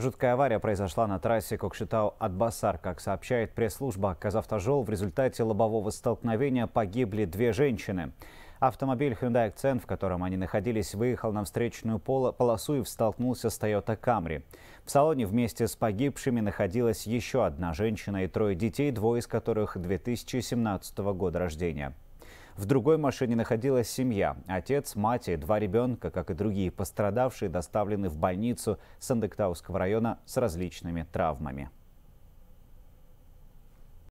Жуткая авария произошла на трассе Кокшетау-Атбасар. Как сообщает пресс-служба «Казавтожол», в результате лобового столкновения погибли две женщины. Автомобиль Hyundai Accent, в котором они находились, выехал на встречную полосу и столкнулся с Toyota Camry. В салоне вместе с погибшими находилась еще одна женщина и трое детей, двое из которых 2017 года рождения. В другой машине находилась семья. Отец, мать и два ребенка, как и другие пострадавшие, доставлены в больницу Сандыктауского района с различными травмами.